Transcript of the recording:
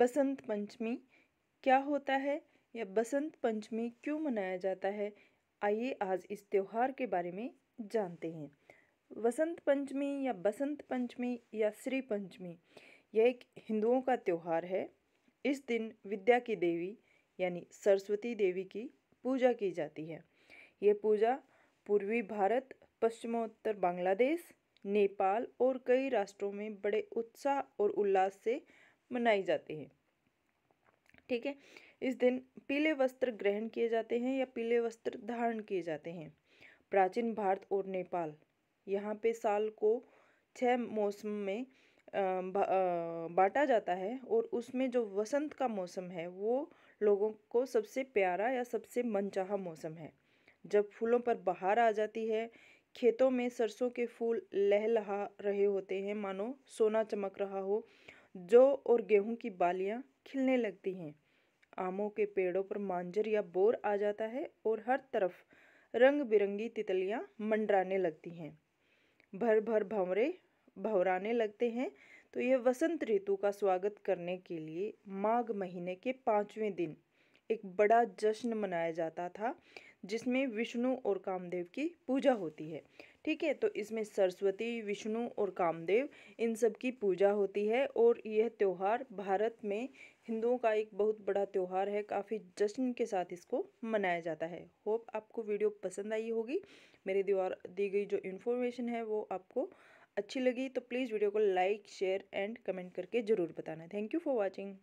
बसंत पंचमी क्या होता है या बसंत पंचमी क्यों मनाया जाता है आइए आज इस त्यौहार के बारे में जानते हैं वसंत पंचमी या बसंत पंचमी या श्री पंचमी यह एक हिंदुओं का त्यौहार है इस दिन विद्या की देवी यानी सरस्वती देवी की पूजा की जाती है यह पूजा पूर्वी भारत पश्चिमोत्तर बांग्लादेश नेपाल और कई राष्ट्रों में बड़े उत्साह और उल्लास से मनाई जाती है ठीक है इस दिन पीले वस्त्र ग्रहण किए जाते हैं या पीले वस्त्र धारण किए जाते हैं प्राचीन भारत और नेपाल यहाँ पे साल को छः मौसम में बांटा जाता है और उसमें जो वसंत का मौसम है वो लोगों को सबसे प्यारा या सबसे मनचाहा मौसम है जब फूलों पर बहार आ जाती है खेतों में सरसों के फूल लहलहा रहे होते हैं मानो सोना चमक रहा हो जौ और गेहूं की बालियां खिलने लगती हैं आमों के पेड़ों पर मांजर या बोर आ जाता है और हर तरफ रंग बिरंगी तितलियां मंडराने लगती हैं भर भर भंवरे भवराने लगते हैं तो यह वसंत ऋतु का स्वागत करने के लिए माघ महीने के पाँचवें दिन एक बड़ा जश्न मनाया जाता था जिसमें विष्णु और कामदेव की पूजा होती है ठीक है तो इसमें सरस्वती विष्णु और कामदेव इन सब की पूजा होती है और यह त्यौहार भारत में हिंदुओं का एक बहुत बड़ा त्यौहार है काफ़ी जश्न के साथ इसको मनाया जाता है होप आपको वीडियो पसंद आई होगी मेरे दीवार दी गई जो इन्फॉर्मेशन है वो आपको अच्छी लगी तो प्लीज़ वीडियो को लाइक शेयर एंड कमेंट करके ज़रूर बताना थैंक यू फॉर वॉचिंग